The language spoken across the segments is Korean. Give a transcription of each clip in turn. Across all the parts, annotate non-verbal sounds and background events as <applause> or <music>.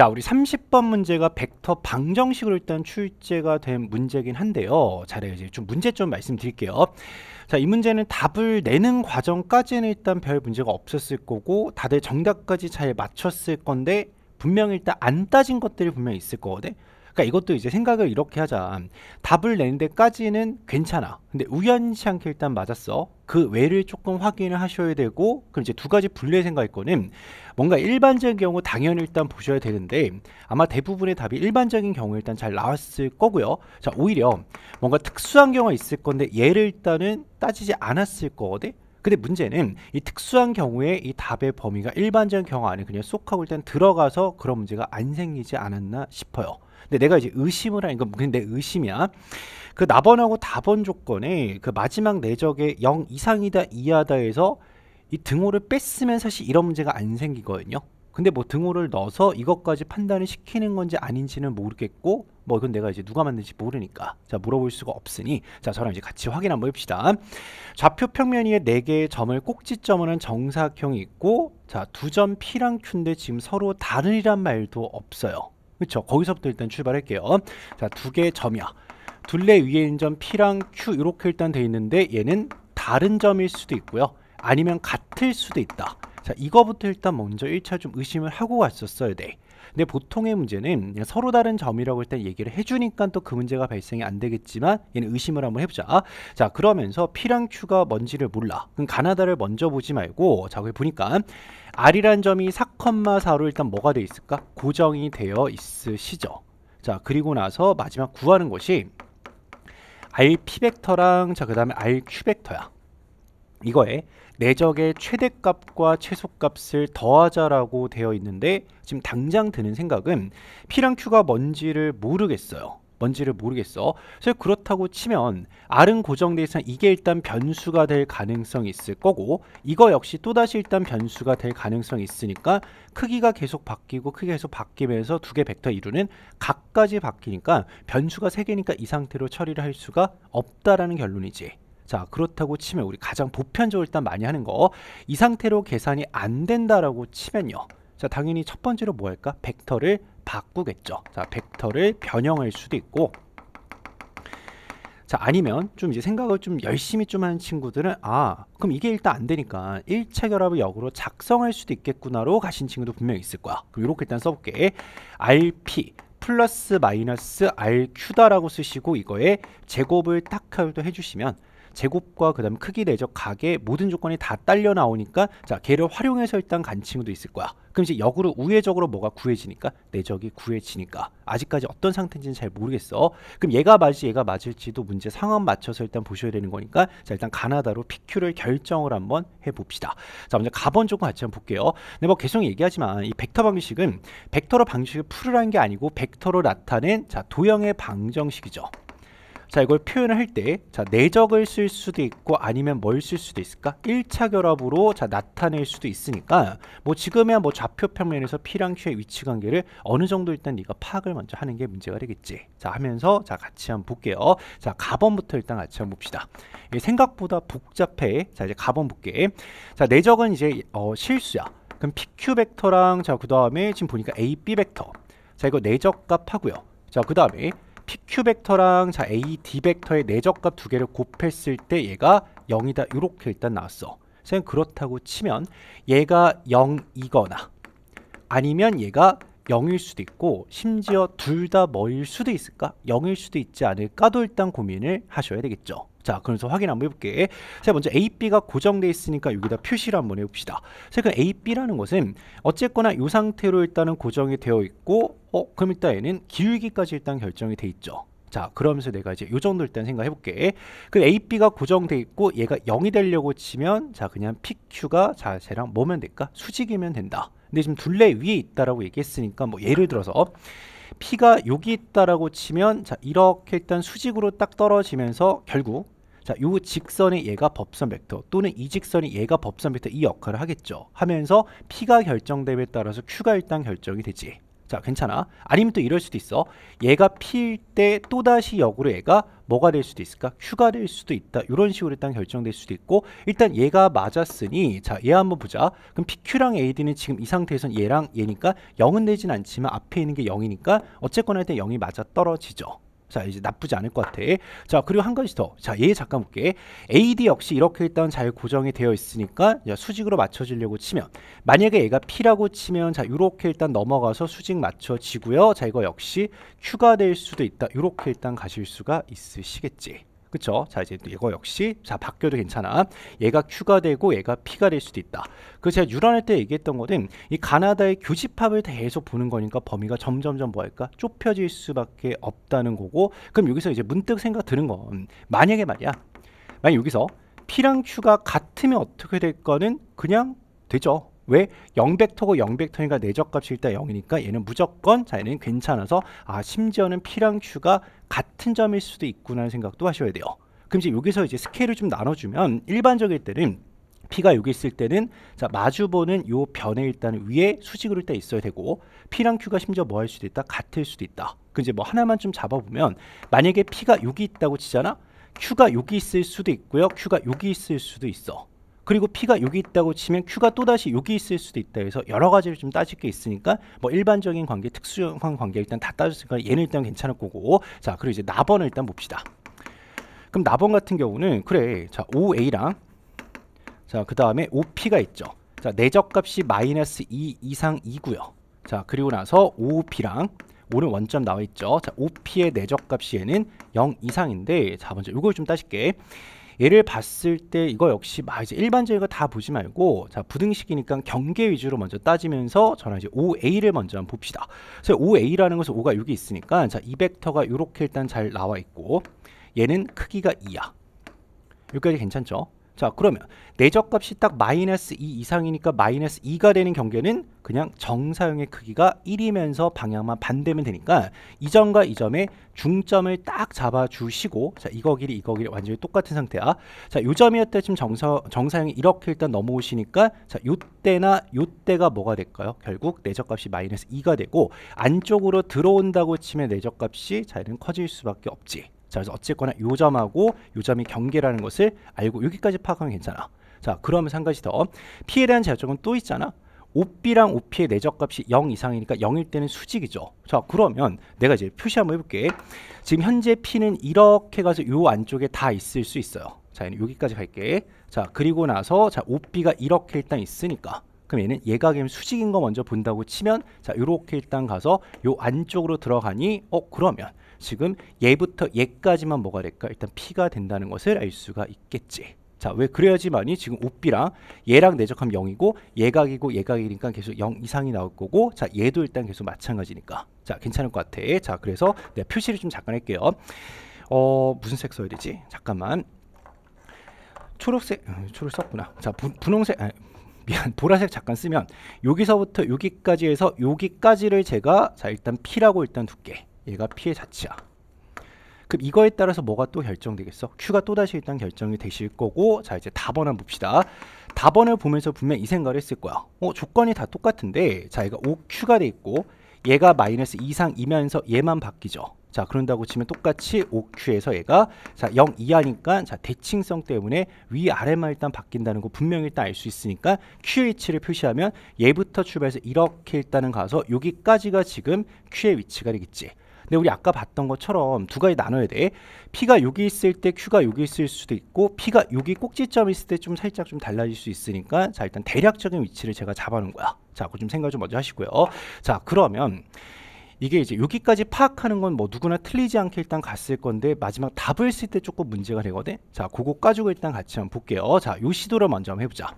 자, 우리 30번 문제가 벡터 방정식으로 일단 출제가 된 문제긴 한데요. 자, 이제 좀 문제점 말씀드릴게요. 자, 이 문제는 답을 내는 과정까지는 일단 별 문제가 없었을 거고 다들 정답까지 잘 맞췄을 건데 분명 일단 안 따진 것들이 분명히 있을 거거든. 그러니까 이것도 이제 생각을 이렇게 하자. 답을 내는 데까지는 괜찮아. 근데 우연치 않게 일단 맞았어. 그 외를 조금 확인을 하셔야 되고 그럼 이제 두 가지 분류의 생각일 거는 뭔가 일반적인 경우 당연히 일단 보셔야 되는데 아마 대부분의 답이 일반적인 경우 일단 잘 나왔을 거고요. 자 오히려 뭔가 특수한 경우가 있을 건데 얘를 일단은 따지지 않았을 거거든. 근데 문제는 이 특수한 경우에 이 답의 범위가 일반적인 경우 안에 그냥 쏙 하고 일단 들어가서 그런 문제가 안 생기지 않았나 싶어요. 근데 내가 이제 의심을 하니까 그냥 내 의심이야. 그 나번하고 다번 조건에 그 마지막 내적의 0 이상이다 이하다에서 이 등호를 뺐으면 사실 이런 문제가 안 생기거든요. 근데 뭐 등호를 넣어서 이것까지 판단을 시키는 건지 아닌지는 모르겠고 뭐 이건 내가 이제 누가 만든지 모르니까 자 물어볼 수가 없으니 자 저랑 이제 같이 확인 한번 해봅시다 좌표 평면 위에 네 개의 점을 꼭지점으로는 정사각형이 있고 자 두 점 P랑 Q인데 지금 서로 다르리란 말도 없어요 그렇죠? 거기서부터 일단 출발할게요. 자, 두 개의 점이야. 둘레 위에 있는 점 P랑 Q 이렇게 일단 돼 있는데 얘는 다른 점일 수도 있고요. 아니면 같을 수도 있다. 자, 이거부터 일단 먼저 1차 좀 의심을 하고 왔었어야 돼. 근데 보통의 문제는 서로 다른 점이라고 일단 얘기를 해주니까 또 그 문제가 발생이 안 되겠지만 얘는 의심을 한번 해보자. 자 그러면서 P랑 Q가 뭔지를 몰라. 그럼 가나다를 먼저 보지 말고 자 거기 보니까 R이란 점이 4,4로 일단 뭐가 돼 있을까? 고정이 되어 있으시죠. 자 그리고 나서 마지막 구하는 것이 RP 벡터랑 자그 다음에 RQ 벡터야. 이거에 내적의 최대값과 최소값을 더하자라고 되어 있는데 지금 당장 드는 생각은 P랑 Q가 뭔지를 모르겠어요. 뭔지를 모르겠어. 그래서 그렇다고 치면 R은 고정돼 있으 이게 일단 변수가 될 가능성이 있을 거고 이거 역시 또다시 일단 변수가 될 가능성이 있으니까 크기가 계속 바뀌고 크기가 계속 바뀌면서 두 개 벡터 이루는 각까지 바뀌니까 변수가 세개니까이 상태로 처리를 할 수가 없다라는 결론이지. 자 그렇다고 치면 우리 가장 보편적으로 일단 많이 하는 거 이 상태로 계산이 안 된다라고 치면요 자 당연히 첫 번째로 뭐 할까 벡터를 바꾸겠죠 자 벡터를 변형할 수도 있고 자 아니면 좀 이제 생각을 좀 열심히 좀 하는 친구들은 아 그럼 이게 일단 안 되니까 1차 결합을 역으로 작성할 수도 있겠구나로 가신 친구도 분명히 있을 거야 그럼 이렇게 일단 써볼게 RP 플러스 마이너스 RQ다라고 쓰시고 이거에 제곱을 딱 해주시면 제곱과 그다음에 크기 내적 가계 모든 조건이 다 딸려 나오니까 자개를 활용해서 일단 간칭도 있을 거야. 그럼 이제 역으로 우회적으로 뭐가 구해지니까 내적이 구해지니까 아직까지 어떤 상태인지는 잘 모르겠어. 그럼 얘가 맞을지 얘가 맞을지도 문제 상황 맞춰서 일단 보셔야 되는 거니까 자 일단 가나다로 PQ를 결정을 한번 해봅시다. 자 먼저 가번 조건 같이 한번 볼게요. 근데 뭐 계속 얘기하지만 이 벡터 방식은 벡터로 방식을 풀으라는 게 아니고 벡터로 나타낸 자 도형의 방정식이죠. 자 이걸 표현을 할 때 자 내적을 쓸 수도 있고 아니면 뭘 쓸 수도 있을까? 1차 결합으로 자 나타낼 수도 있으니까 뭐지금의야뭐 좌표 평면에서 P랑 Q의 위치 관계를 어느 정도 일단 네가 파악을 먼저 하는 게 문제가 되겠지. 자 하면서 자 같이 한번 볼게요. 자 가번부터 일단 같이 한번 봅시다. 생각보다 복잡해. 자 이제 가번 볼게. 자 내적은 이제 어, 실수야. 그럼 PQ 벡터랑 자 그 다음에 지금 보니까 AB 벡터. 자 이거 내적값 하고요. 자 그 다음에 PQ 벡터랑 자 AD 벡터의 내적값 두 개를 곱했을 때 얘가 0이다 이렇게 일단 나왔어. 쌤 그렇다고 치면 얘가 0이거나 아니면 얘가 0일 수도 있고 심지어 둘다 뭐일 수도 있을까? 0일 수도 있지 않을까도 일단 고민을 하셔야 되겠죠. 자, 그래서 확인 한번 해볼게. 자, 먼저 AB가 고정되어 있으니까 여기다 표시를 한번 해봅시다. 자, 그 AB라는 것은 어쨌거나 이 상태로 일단은 고정이 되어 있고, 어, 그럼 일단 얘는 기울기까지 일단 결정이 돼 있죠. 자, 그러면서 내가 이제 요 정도 일단 생각해 볼게. 그 AB가 고정돼 있고 얘가 0이 되려고 치면 자, 그냥 PQ가 자, 쟤랑 뭐면 될까? 수직이면 된다. 근데 지금 둘레 위에 있다라고 얘기했으니까 뭐 예를 들어서 P가 여기 있다라고 치면 자 이렇게 일단 수직으로 딱 떨어지면서 결국 자 요 직선이 얘가 법선 벡터 또는 이 직선이 얘가 법선 벡터 이 역할을 하겠죠 하면서 P가 결정됨에 따라서 Q가 일단 결정이 되지 자 괜찮아 아니면 또 이럴 수도 있어 얘가 필 때 또다시 역으로 얘가 뭐가 될 수도 있을까 휴가 될 수도 있다 이런 식으로 일단 결정될 수도 있고 일단 얘가 맞았으니 자 얘 한번 보자 그럼 PQ랑 AD는 지금 이 상태에선 얘랑 얘니까 0은 되진 않지만 앞에 있는 게 0이니까 어쨌거나 일단 0이 맞아 떨어지죠 자 이제 나쁘지 않을 것 같아 자 그리고 한 가지 더자 얘 잠깐 볼게 AD 역시 이렇게 일단 잘 고정이 되어 있으니까 수직으로 맞춰지려고 치면 만약에 얘가 P라고 치면 자 이렇게 일단 넘어가서 수직 맞춰지고요 자 이거 역시 Q가 될 수도 있다 이렇게 일단 가실 수가 있으시겠지 그쵸? 자 이제 이거 역시 자 바뀌어도 괜찮아. 얘가 Q가 되고 얘가 P가 될 수도 있다. 그 제가 유란할 때 얘기했던 거는 이 가나다의 교집합을 계속 보는 거니까 범위가 점점점 뭐랄까 좁혀질 수밖에 없다는 거고 그럼 여기서 이제 문득 생각 드는 건 만약에 말이야 만약 여기서 P랑 Q가 같으면 어떻게 될 거는 그냥 되죠. 왜 0벡터고 0벡터니까 내적값이 일단 0이니까 얘는 무조건 자 얘는 괜찮아서 아 심지어는 P랑 Q가 같은 점일 수도 있구나라는 생각도 하셔야 돼요. 그럼 이제 여기서 이제 스케일을 좀 나눠주면 일반적일 때는 P가 여기 있을 때는 자 마주보는 요 변에 일단 위에 수직으로 일단 있어야 되고 P랑 Q가 심지어 뭐 할 수도 있다 같을 수도 있다 그 이제 뭐 하나만 좀 잡아보면 만약에 P가 여기 있다고 치잖아 Q가 여기 있을 수도 있고요 Q가 여기 있을 수도 있어 그리고 P가 여기 있다고 치면 Q가 또다시 여기 있을 수도 있다 해서 여러 가지를 좀 따질 게 있으니까 뭐 일반적인 관계, 특수한 관계 일단 다 따졌으니까 얘는 일단 괜찮을 거고 자 그리고 이제 나번을 일단 봅시다. 그럼 나번 같은 경우는 그래 자 o a 랑 자 그 다음에 o p 가 있죠. 자 내적값이 마이너스 2 이상 2고요. 자 그리고 나서 o p 랑 오늘 원점 나와 있죠. 자 o p 의 내적값이 얘는 0 이상인데 자 먼저 이걸 좀따실게 얘를 봤을 때 이거 역시 막 이제 일반적인 거 다 보지 말고 자 부등식이니까 경계 위주로 먼저 따지면서 저는 이제 5a를 먼저 한번 봅시다. 그래서 5a라는 것은 5가 여기 있으니까 자이 벡터가 이렇게 일단 잘 나와 있고 얘는 크기가 2야. 여기까지 괜찮죠? 자 그러면 내적값이 딱 마이너스 2 이상이니까 마이너스 2가 되는 경계는 그냥 정사형의 크기가 1이면서 방향만 반대면 되니까 이 점과 이 점의 중점을 딱 잡아주시고 자 이거 길이 이거 길이 완전히 똑같은 상태야 자요 점이었다 지금 정사, 정사형이 이렇게 일단 넘어오시니까 자 요때나 요때가 뭐가 될까요 결국 내적값이 마이너스 2가 되고 안쪽으로 들어온다고 치면 내적값이 자 이런 커질 수밖에 없지 자, 그래서 어쨌거나 요점하고 요점이 경계라는 것을 알고 여기까지 파악하면 괜찮아. 자, 그러면서 한 가지 더. P에 대한 제약적은 또 있잖아. OB랑 OP의 내적값이 0 이상이니까 0일 때는 수직이죠. 자, 그러면 내가 이제 표시 한번 해볼게. 지금 현재 P는 이렇게 가서 요 안쪽에 다 있을 수 있어요. 자, 여기까지 갈게. 자, 그리고 나서 자, OB가 이렇게 일단 있으니까 그럼 얘는 예각임 수직인 거 먼저 본다고 치면 자 이렇게 일단 가서 요 안쪽으로 들어가니 어 그러면 지금 얘부터얘까지만 뭐가 될까 일단 P가 된다는 것을 알 수가 있겠지 자, 왜 그래야지만이 지금 오비랑 얘랑 내적하면 0이고 예각이고 예각이니까 계속 0 이상이 나올 거고 자, 얘도 일단 계속 마찬가지니까. 자, 괜찮을 것 같아. 자, 그래서 내가 표시를 좀 잠깐 할게요. 어, 무슨 색 써야 되지? 잠깐만. 초록색, 음, 초록 썼구나. 자, 부, 분홍색, 아니, 미안 <laughs> 보라색 잠깐 쓰면 여기서부터 여기까지 해서 여기까지를 제가 자 일단 P라고 일단 두께 얘가 P의 자치야 그럼 이거에 따라서 뭐가 또 결정되겠어? Q가 또다시 일단 결정이 되실 거고 자 이제 답번 한번 봅시다 답번을 보면서 분명 이 생각을 했을 거야 어 조건이 다 똑같은데 자 얘가 5Q가 돼 있고 얘가 마이너스 이상이면서 얘만 바뀌죠 자 그런다고 치면 똑같이 5 q 에서 얘가 자0 이하니까 자 대칭성 때문에 위아래만 일단 바뀐다는 거 분명히 일단 알 수 있으니까 QH를 표시하면 얘부터 출발해서 이렇게 일단은 가서 여기까지가 지금 Q의 위치가 되겠지 근데 우리 아까 봤던 것처럼 두 가지 나눠야 돼. P가 여기 있을 때 Q가 여기 있을 수도 있고 P가 여기 꼭지점 있을 때 좀 살짝 좀 달라질 수 있으니까 자 일단 대략적인 위치를 제가 잡아놓은 거야. 자, 그거좀 생각 좀 먼저 하시고요. 자, 그러면 이게 이제 여기까지 파악하는 건 뭐 누구나 틀리지 않게 일단 갔을 건데 마지막 답을 쓸 때 조금 문제가 되거든. 자, 그거 가지고 일단 같이 한번 볼게요. 자, 요 시도를 먼저 한번 해보자.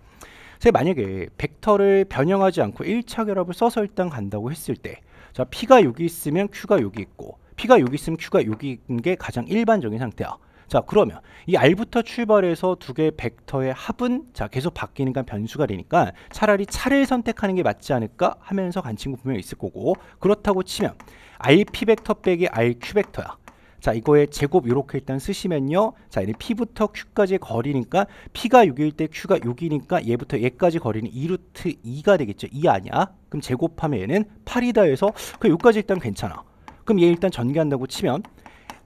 제 만약에 벡터를 변형하지 않고 1차 결합을 써서 일단 간다고 했을 때, 자, P가 여기 있으면 Q가 여기 있고, P가 여기 있으면 Q가 여기 있는 게 가장 일반적인 상태야. 자 그러면 이 R부터 출발해서 두 개의 벡터의 합은 자 계속 바뀌니까 변수가 되니까 차라리 차를 선택하는 게 맞지 않을까 하면서 간 친구 분명히 있을 거고 그렇다고 치면 RP 벡터 빼기 RQ 벡터야 자 이거의 제곱 이렇게 일단 쓰시면요 자 얘는 P부터 Q까지의 거리니까 P가 6일 때 Q가 6이니까 얘부터 얘까지 거리는 2루트 2가 되겠죠 2 아니야 그럼 제곱하면 얘는 8이다 해서 그 6까지 일단 괜찮아 그럼 얘 일단 전개한다고 치면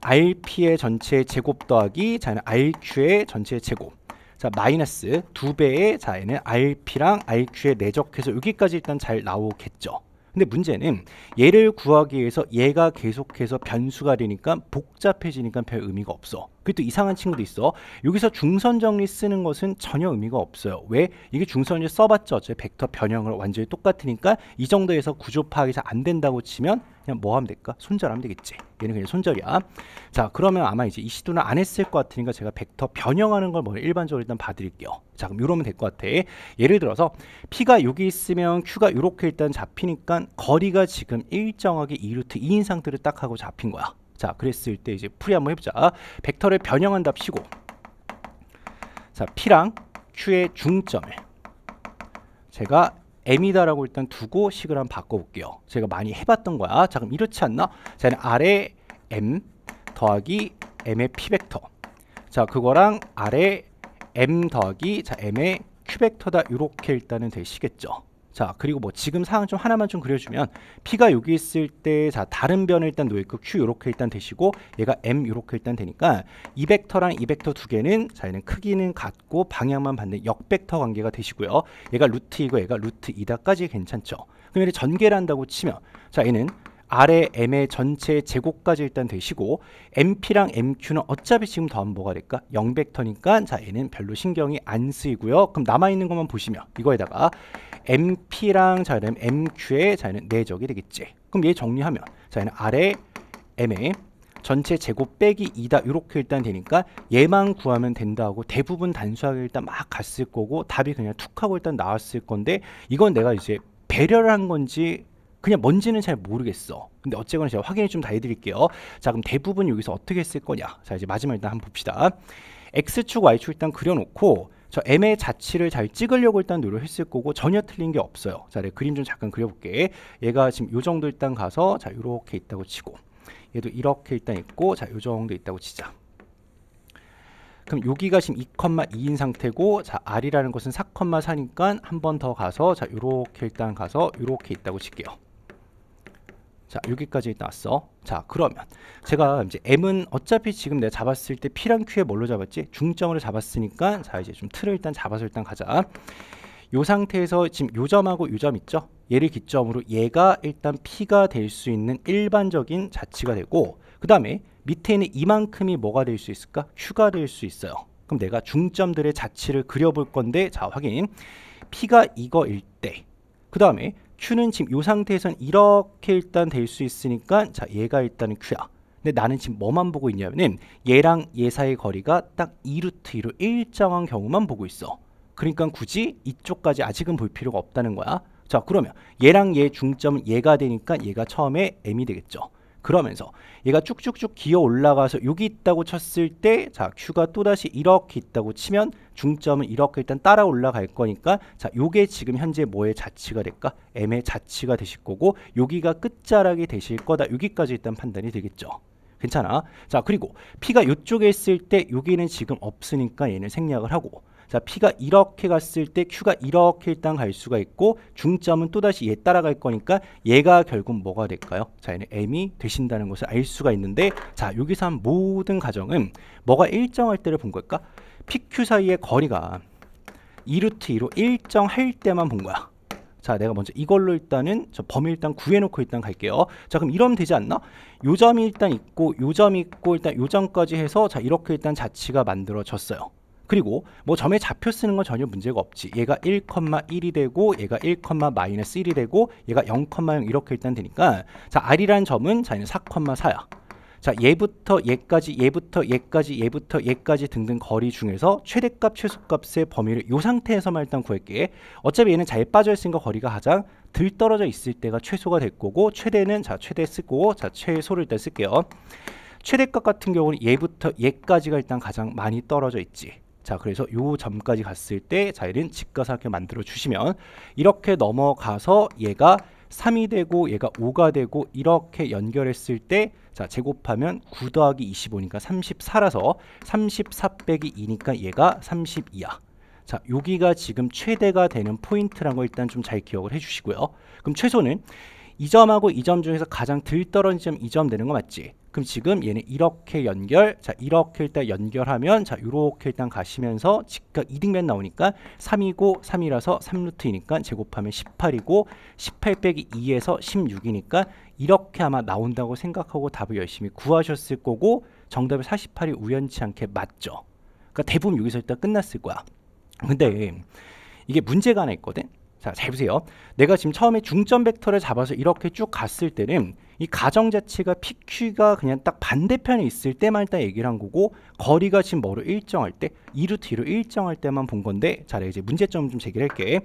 rp의 전체 제곱 더하기 자에는 rq의 전체 제곱 자 마이너스 두 배의 자에는 rp랑 r q 의 내적해서 여기까지 일단 잘 나오겠죠. 근데 문제는 얘를 구하기 위해서 얘가 계속해서 변수가 되니까 복잡해지니까 별 의미가 없어. 그리고 또 이상한 친구도 있어. 여기서 중선 정리 쓰는 것은 전혀 의미가 없어요. 왜? 이게 중선을 써봤죠어 벡터 변형을 완전히 똑같으니까 이 정도에서 구조 파악이 잘안 된다고 치면 그냥 뭐 하면 될까? 손절하면 되겠지. 얘는 그냥 손절이야. 자, 그러면 아마 이제 이 시도는 안 했을 것 같으니까 제가 벡터 변형하는 걸뭐 일반적으로 일단 봐드릴게요. 자, 그럼 이러면 될 것 같아. 예를 들어서 P가 여기 있으면 Q가 이렇게 일단 잡히니까 거리가 지금 일정하게 2루트 2인 상태를 딱 하고 잡힌 거야. 자, 그랬을 때 이제 풀이 한번 해보자. 벡터를 변형한답시고 자, P랑 Q의 중점을 제가 M이다라고 일단 두고 식을 한번 바꿔볼게요. 제가 많이 해봤던 거야. 자 그럼 이렇지 않나? 자 아래 M 더하기 M의 P벡터 자 그거랑 아래 M 더하기 자 M의 Q벡터다 이렇게 일단은 되시겠죠. 자 그리고 뭐 지금 상황 좀 하나만 좀 그려주면 P가 여기 있을 때 자 다른 변을 일단 놓고 Q 이렇게 일단 되시고 얘가 M 이렇게 일단 되니까 이 벡터랑 이 벡터 두 개는 자 얘는 크기는 같고 방향만 반대 역벡터 관계가 되시고요 얘가 루트 이고 얘가 루트 이다까지 괜찮죠 그럼 얘를 전개를 한다고 치면 자 얘는 아래 M의 전체 제곱까지 일단 되시고 MP랑 MQ는 어차피 지금 더안 뭐가 될까? 0벡터니까 자 얘는 별로 신경이 안 쓰이고요. 그럼 남아있는 것만 보시면 이거에다가 MP랑 자 그럼 MQ의 자 얘는 내적이 되겠지. 그럼 얘 정리하면 자 얘는 아래 M의 전체 제곱 빼기 2다 이렇게 일단 되니까 얘만 구하면 된다고 대부분 단수하게 일단 막 갔을 거고 답이 그냥 툭 하고 일단 나왔을 건데 이건 내가 이제 배려를 한 건지 그냥 뭔지는 잘 모르겠어. 근데 어쨌거나 제가 확인을 좀 다 해드릴게요. 자 그럼 대부분 여기서 어떻게 했을 거냐. 자 이제 마지막 일단 한번 봅시다. x축 y축 일단 그려놓고 저 M의 자취를잘 찍으려고 일단 노력했을 거고 전혀 틀린 게 없어요. 자, 내 네, 그림 좀 잠깐 그려볼게. 얘가 지금 요 정도 일단 가서 자 이렇게 있다고 치고 얘도 이렇게 일단 있고 자요 정도 있다고 치자. 그럼 여기가 지금 2,2인 상태고 자 R이라는 것은 4,4니까 한 번 더 가서 자 이렇게 일단 가서 이렇게 있다고 칠게요. 자 여기까지 났어 자 그러면 제가 이제 m은 어차피 지금 내가 잡았을 때 p랑 q에 뭘로 잡았지 중점을 잡았으니까 자 이제 좀 틀을 일단 잡아서 일단 가자 요 상태에서 지금 요점하고 요점 있죠 얘를 기점으로 얘가 일단 p가 될 수 있는 일반적인 자치가 되고 그 다음에 밑에 있는 이만큼이 뭐가 될 수 있을까 q가 될 수 있어요 그럼 내가 중점들의 자치를 그려볼 건데 자 확인 p가 이거일 때 그 다음에 Q는 지금 이 상태에선 이렇게 일단 될 수 있으니까 자 얘가 일단은 Q야. 근데 나는 지금 뭐만 보고 있냐면은 얘랑 얘 사이의 거리가 딱 2루트 2로 일정한 경우만 보고 있어. 그러니까 굳이 이쪽까지 아직은 볼 필요가 없다는 거야. 자 그러면 얘랑 얘 중점은 얘가 되니까 얘가 처음에 M이 되겠죠. 그러면서 얘가 쭉쭉쭉 기어 올라가서 여기 있다고 쳤을 때자 Q가 또다시 이렇게 있다고 치면 중점은 이렇게 일단 따라 올라갈 거니까 자 요게 지금 현재 뭐의 자치가 될까? M의 자치가 되실 거고 여기가 끝자락이 되실 거다 여기까지 일단 판단이 되겠죠. 괜찮아. 자 그리고 P가 이쪽에 있을 때 여기는 지금 없으니까 얘는 생략을 하고 자, P가 이렇게 갔을 때 Q가 이렇게 일단 갈 수가 있고 중점은 또다시 얘 따라갈 거니까 얘가 결국 뭐가 될까요? 자, 얘는 M이 되신다는 것을 알 수가 있는데 자, 여기서 한 모든 과정은 뭐가 일정할 때를 본 걸까? PQ 사이의 거리가 2루트 2로 일정할 때만 본 거야. 자 내가 먼저 이걸로 일단은 저 범위 일단 구해놓고 일단 갈게요 자 그럼 이러면 되지 않나 요점이 일단 있고 요점이 있고 일단 요점까지 해서 자 이렇게 일단 자취가 만들어졌어요 그리고 뭐점에 좌표 쓰는 건 전혀 문제가 없지. 얘가 1,1이 되고 얘가 1,-1이 마이너스 되고 얘가 0,0 이렇게 일단 되니까 자, R이라는 점은 자, 얘는 4,4야. 자, 얘부터 얘까지 얘부터 얘까지 얘부터 얘까지 등등 거리 중에서 최대값 최소값의 범위를 요 상태에서만 일단 구할게. 어차피 얘는 잘 빠져 있으니까 거리가 가장 들떨어져 있을 때가 최소가 될 거고 최대는 자, 최대 쓰고 자, 최소를 일단 쓸게요. 최대값 같은 경우는 얘부터 얘까지가 일단 가장 많이 떨어져 있지. 자 그래서 요 점까지 갔을 때 자 얘는 직가사각형 만들어 주시면 이렇게 넘어가서 얘가 3이 되고 얘가 5가 되고 이렇게 연결했을 때 자 제곱하면 9 더하기 25니까 34라서 34 빼기 2니까 얘가 32야 자 여기가 지금 최대가 되는 포인트란 걸 일단 좀 잘 기억을 해주시고요 그럼 최소는 이 점하고 이 점 중에서 가장 들떨어진 점이 점 되는 거 맞지? 그럼 지금 얘는 이렇게 연결 자 이렇게 일단 연결하면 자이렇게 일단 가시면서 직각 이등변 나오니까 3이고 3이라서 3루트이니까 제곱하면 18이고 18 빼기 2에서 16이니까 이렇게 아마 나온다고 생각하고 답을 열심히 구하셨을 거고 정답의 48이 우연치 않게 맞죠 그러니까 대부분 여기서 일단 끝났을 거야 근데 이게 문제가 하나 있거든 자, 잘 보세요. 내가 지금 처음에 중점 벡터를 잡아서 이렇게 쭉 갔을 때는 이 가정 자체가 PQ가 그냥 딱 반대편에 있을 때만 일단 얘기를 한 거고 거리가 지금 뭐로 일정할 때이루 뒤로 일정할 때만 본 건데 자 이제 문제점 좀 제기할게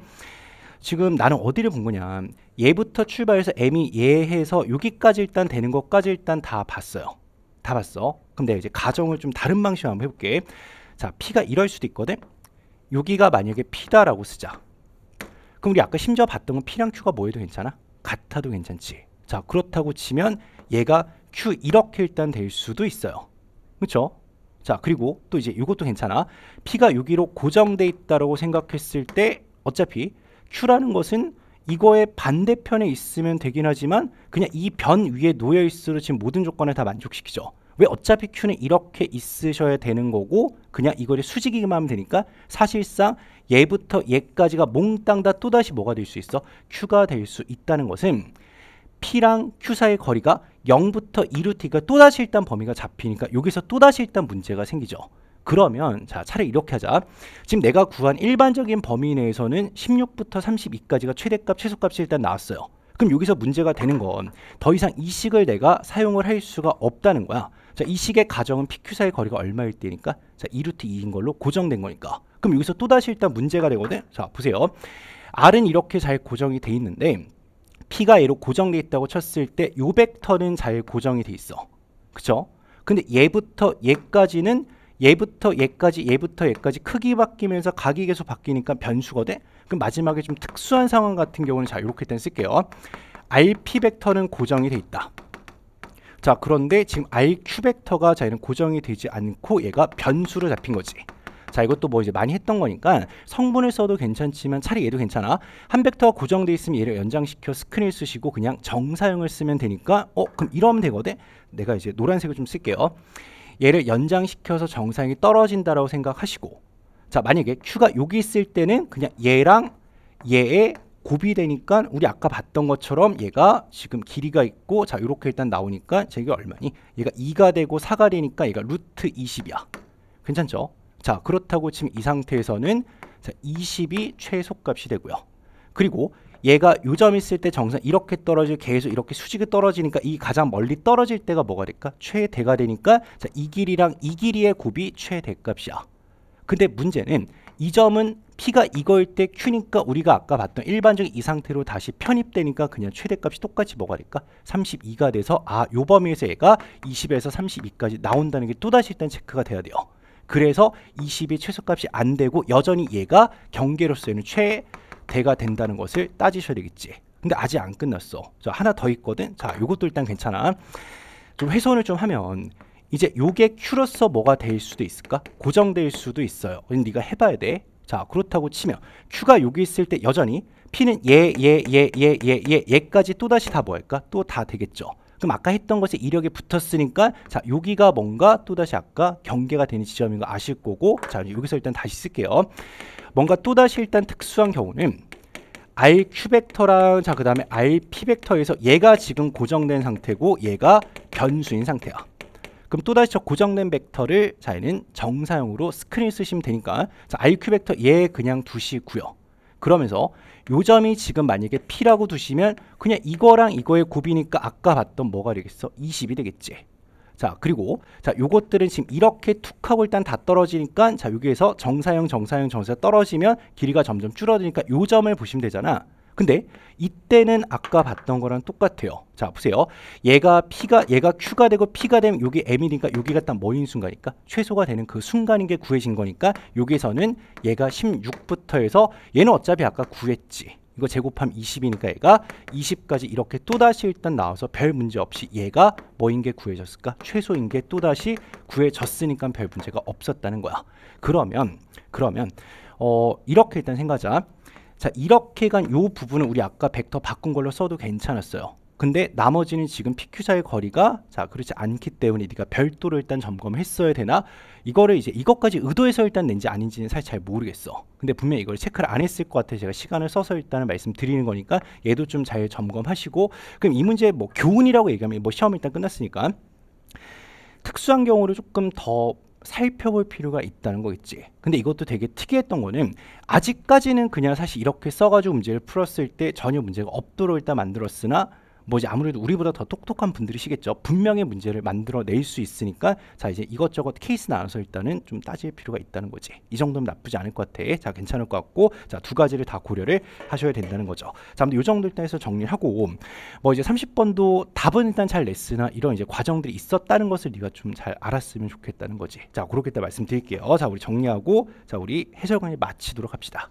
지금 나는 어디를 본 거냐 얘부터 출발해서 M이 얘 해서 여기까지 일단 되는 것까지 일단 다 봤어요 다 봤어 근데 이제 가정을 좀 다른 방식으로 한번 해볼게 자 P가 이럴 수도 있거든 여기가 만약에 P다라고 쓰자 그럼 우리 아까 심지어 봤던 건 P랑 Q가 뭐해도 괜찮아? 같아도 괜찮지 자 그렇다고 치면 얘가 q 이렇게 일단 될 수도 있어요 그렇죠? 자 그리고 또 이제 이것도 괜찮아 P가 여기로 고정돼 있다라고 생각했을 때 어차피 Q라는 것은 이거의 반대편에 있으면 되긴 하지만 그냥 이 변 위에 놓여있으로 지금 모든 조건을 다 만족시키죠 왜 어차피 Q는 이렇게 있으셔야 되는 거고 그냥 이거를 수직이기만 하면 되니까 사실상 얘부터 얘까지가 몽땅 다 또다시 뭐가 될 수 있어? Q가 될 수 있다는 것은 P랑 Q 사이의 거리가 0부터 2루트가 또다시 일단 범위가 잡히니까 여기서 또다시 일단 문제가 생기죠. 그러면 자 차라리 이렇게 하자. 지금 내가 구한 일반적인 범위 내에서는 16부터 32까지가 최대값, 최소값이 일단 나왔어요. 그럼 여기서 문제가 되는 건 더 이상 이 식을 내가 사용을 할 수가 없다는 거야. 자, 이 식의 가정은 PQ 사의 거리가 얼마일 때니까 자, 2루트 2인 걸로 고정된 거니까. 그럼 여기서 또다시 일단 문제가 되거든. 자, 보세요. R은 이렇게 잘 고정이 돼 있는데 P가 얘로 고정돼 있다고 쳤을 때요 벡터는 잘 고정이 돼 있어. 그쵸? 근데 얘부터 얘까지는 얘부터 얘까지 얘부터 얘까지 크기 바뀌면서 각이 계속 바뀌니까 변수가 돼? 그럼 마지막에 좀 특수한 상황 같은 경우는 자 이렇게 일단 쓸게요. RP 벡터는 고정이 돼 있다. 자 그런데 지금 RQ 벡터가 자 이런 고정이 되지 않고 얘가 변수로 잡힌 거지. 자 이것도 뭐 이제 많이 했던 거니까 성분을 써도 괜찮지만 차라리 얘도 괜찮아 한 벡터 고정돼 있으면 얘를 연장시켜 스크린을 쓰시고 그냥 정사용을 쓰면 되니까 어 그럼 이러면 되거든 내가 이제 노란색을 좀 쓸게요 얘를 연장시켜서 정사형이 떨어진다라고 생각하시고 자 만약에 Q가 여기 있을 때는 그냥 얘랑 얘의 곱이되니까 우리 아까 봤던 것처럼 얘가 지금 길이가 있고 자 이렇게 일단 나오니까 제 이게 얼마니? 얘가 2가 되고 4가 되니까 얘가 루트 20이야. 괜찮죠? 자 그렇다고 지금 이 상태에서는 자, 20이 최소값이 되고요. 그리고 얘가 요점 있을 때 정상 이렇게 떨어질 계속 이렇게 수직이 떨어지니까 이 가장 멀리 떨어질 때가 뭐가 될까? 최대가 되니까 자, 이 길이랑 이 길이의 곱이 최대값이야. 근데 문제는 이 점은 P가 이거일 때 Q니까 우리가 아까 봤던 일반적인 이 상태로 다시 편입되니까 그냥 최대값이 똑같이 뭐가 될까? 32가 돼서 아 요 범위에서 얘가 20에서 32까지 나온다는 게 또다시 일단 체크가 돼야 돼요. 그래서 20이 최소값이 안 되고 여전히 얘가 경계로서는 최대가 된다는 것을 따지셔야 되겠지. 근데 아직 안 끝났어. 자, 하나 더 있거든. 자, 요것도 일단 괜찮아. 좀 훼손을 좀 하면 이제 요게 큐로서 뭐가 될 수도 있을까? 고정될 수도 있어요. 네가 해봐야 돼. 자, 그렇다고 치면 큐가 여기 있을 때 여전히 P는 얘, 얘, 얘, 얘, 얘, 얘, 얘까지 또다시 다 뭐할까? 또 다 되겠죠. 그럼 아까 했던 것에 이력에 붙었으니까 자 여기가 뭔가 또다시 아까 경계가 되는 지점인 거 아실 거고 자 여기서 일단 다시 쓸게요. 뭔가 또다시 일단 특수한 경우는 r q 벡터랑 자 그다음에 r p 벡터에서 얘가 지금 고정된 상태고 얘가 변수인 상태야. 그럼 또다시 저 고정된 벡터를 자 얘는 정사형으로 스크린 쓰시면 되니까 자 r q 벡터 얘 그냥 두시고요. 그러면서 요점이 지금 만약에 P라고 두시면 그냥 이거랑 이거의 곱이니까 아까 봤던 뭐가 되겠어? 20이 되겠지. 자 그리고 자 요것들은 지금 이렇게 툭 하고 일단 다 떨어지니까 자 여기에서 정사형 정사형 정사 떨어지면 길이가 점점 줄어드니까 요점을 보시면 되잖아 근데 이때는 아까 봤던 거랑 똑같아요. 자, 보세요. 얘가 P가 얘가 Q가 되고 P가 되면 여기 M이니까 여기가 딱모인 순간이니까 최소가 되는 그 순간인 게 구해진 거니까 여기서는 얘가 16부터 해서 얘는 어차피 아까 구했지. 이거 제곱하면 20이니까 얘가 20까지 이렇게 또다시 일단 나와서 별 문제 없이 얘가 뭐인 게 구해졌을까? 최소인 게 또다시 구해졌으니까 별 문제가 없었다는 거야. 그러면 그러면 어 이렇게 일단 생각하자. 자 이렇게 간 요 부분은 우리 아까 벡터 바꾼 걸로 써도 괜찮았어요. 근데 나머지는 지금 p q 사의 거리가 자 그렇지 않기 때문에 네가 별도로 일단 점검했어야 을 되나 이거를 이제 이것까지 의도해서 일단 낸지 아닌지는 사실 잘 모르겠어 근데 분명히 이걸 체크를 안 했을 것같아 제가 시간을 써서 일단은 말씀드리는 거니까 얘도 좀 잘 점검하시고 그럼 이 문제 뭐 교훈이라고 얘기하면 뭐 시험 일단 끝났으니까 특수한 경우를 조금 더 살펴볼 필요가 있다는 거겠지. 근데 이것도 되게 특이했던 거는 아직까지는 그냥 사실 이렇게 써가지고 문제를 풀었을 때 전혀 문제가 없도록 일단 만들었으나 뭐 이제 아무래도 우리보다 더 똑똑한 분들이시겠죠. 분명히 문제를 만들어낼 수 있으니까 자 이제 이것저것 케이스 나눠서 일단은 좀 따질 필요가 있다는 거지. 이 정도면 나쁘지 않을 것 같아. 자 괜찮을 것 같고 자 두 가지를 다 고려를 하셔야 된다는 거죠. 자, 이 정도 일단 해서 정리하고 뭐 이제 30번도 답은 일단 잘 냈으나 이런 이제 과정들이 있었다는 것을 네가 좀 잘 알았으면 좋겠다는 거지. 자 그렇게 때 말씀드릴게요. 자 우리 정리하고 자 우리 해설강의 마치도록 합시다.